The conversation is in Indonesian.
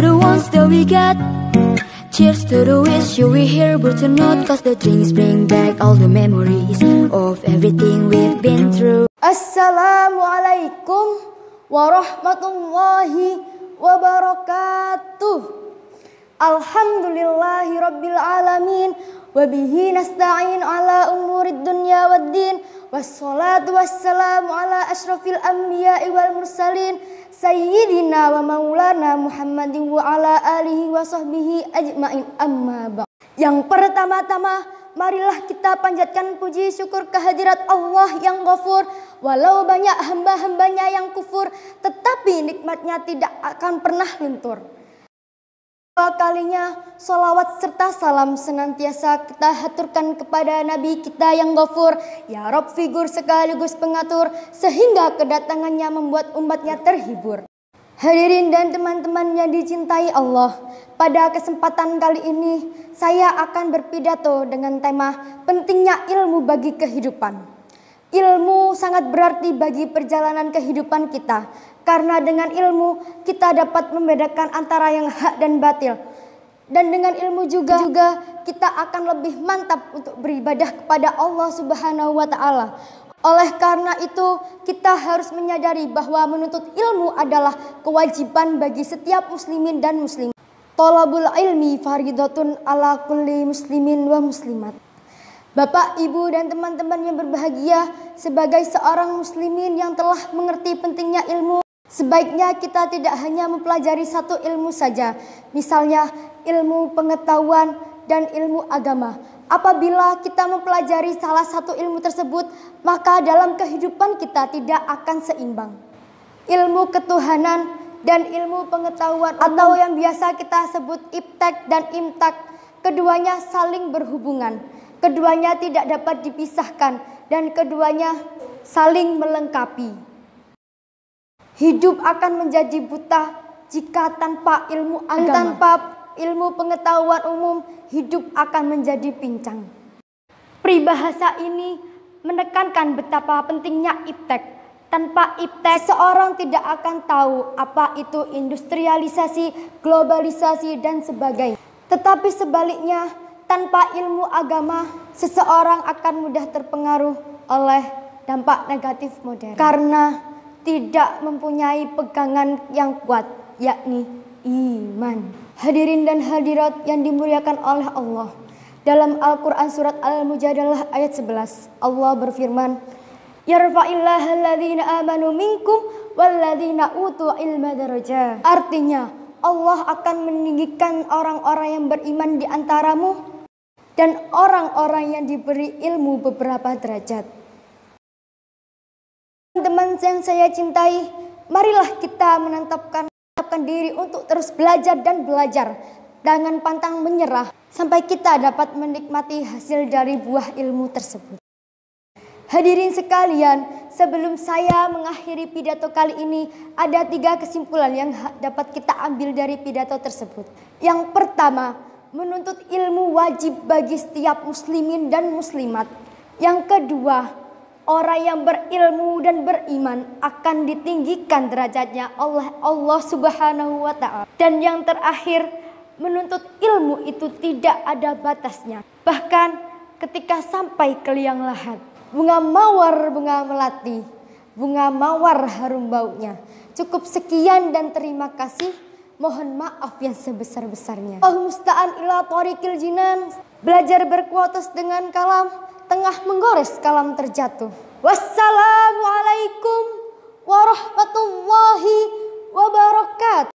the ones that we got Cheers to the wish you were here but you're not Cause the drinks bring back all the memories Of everything we've been through Assalamualaikum warahmatullahi wabarakatuh Alhamdulillahi rabbil alamin Wabihi nasta'in ala umurid dunya wad din Wassalatu wassalamu ala ashrafil anbiya wal mursalin Sayyidina wa maulana Muhammadin wa ala alihi wa sahbihi ajmain amma ba'd Yang pertama-tama marilah kita panjatkan puji syukur kehadirat Allah yang ghafur Walau banyak hamba-hambanya yang kufur tetapi nikmatnya tidak akan pernah luntur kalinya solawat serta salam senantiasa kita haturkan kepada Nabi kita yang gofur, ya Rob figur sekaligus pengatur, sehingga kedatangannya membuat umatnya terhibur. Hadirin dan teman-teman yang dicintai Allah, pada kesempatan kali ini saya akan berpidato dengan tema pentingnya ilmu bagi kehidupan. Ilmu sangat berarti bagi perjalanan kehidupan kita, karena dengan ilmu kita dapat membedakan antara yang hak dan batil. Dan dengan ilmu juga, juga kita akan lebih mantap untuk beribadah kepada Allah Subhanahu wa Ta'ala. Oleh karena itu, kita harus menyadari bahwa menuntut ilmu adalah kewajiban bagi setiap muslimin dan muslim. Tolabul ilmi ala kulli muslimin wa muslimat. Bapak, Ibu, dan teman-teman yang berbahagia, sebagai seorang muslimin yang telah mengerti pentingnya ilmu, sebaiknya kita tidak hanya mempelajari satu ilmu saja, misalnya ilmu pengetahuan dan ilmu agama. Apabila kita mempelajari salah satu ilmu tersebut, maka dalam kehidupan kita tidak akan seimbang. Ilmu ketuhanan dan ilmu pengetahuan atau yang biasa kita sebut iptek dan imtak, keduanya saling berhubungan Keduanya tidak dapat dipisahkan dan keduanya saling melengkapi. Hidup akan menjadi buta jika tanpa ilmu agama. Tanpa ilmu pengetahuan umum, hidup akan menjadi pincang. Pribahasa ini menekankan betapa pentingnya iptek tanpa iptek, seorang tidak akan tahu apa itu industrialisasi, globalisasi, dan sebagainya. Tetapi sebaliknya, tanpa ilmu agama, seseorang akan mudah terpengaruh oleh dampak negatif modern. Karena tidak mempunyai pegangan yang kuat, yakni iman. Hadirin dan hadirat yang dimuliakan oleh Allah. Dalam Al-Quran Surat Al-Mujadalah ayat 11, Allah berfirman, amanu minkum utu ilma daraja. Artinya, Allah akan meninggikan orang-orang yang beriman di antaramu dan orang-orang yang diberi ilmu beberapa derajat. Teman-teman yang saya cintai, marilah kita menetapkan, menetapkan diri untuk terus belajar dan belajar dengan pantang menyerah sampai kita dapat menikmati hasil dari buah ilmu tersebut. Hadirin sekalian, sebelum saya mengakhiri pidato kali ini, ada tiga kesimpulan yang dapat kita ambil dari pidato tersebut. Yang pertama, menuntut ilmu wajib bagi setiap muslimin dan muslimat. Yang kedua, orang yang berilmu dan beriman akan ditinggikan derajatnya oleh Allah Subhanahu wa taala. Dan yang terakhir, menuntut ilmu itu tidak ada batasnya. Bahkan ketika sampai ke liang lahat, bunga mawar bunga melati, bunga mawar harum baunya. Cukup sekian dan terima kasih. Mohon maaf yang sebesar-besarnya. Oh musta'an ila tarikil jinan. Belajar berkuotas dengan kalam. Tengah menggores kalam terjatuh. Wassalamualaikum warahmatullahi wabarakatuh.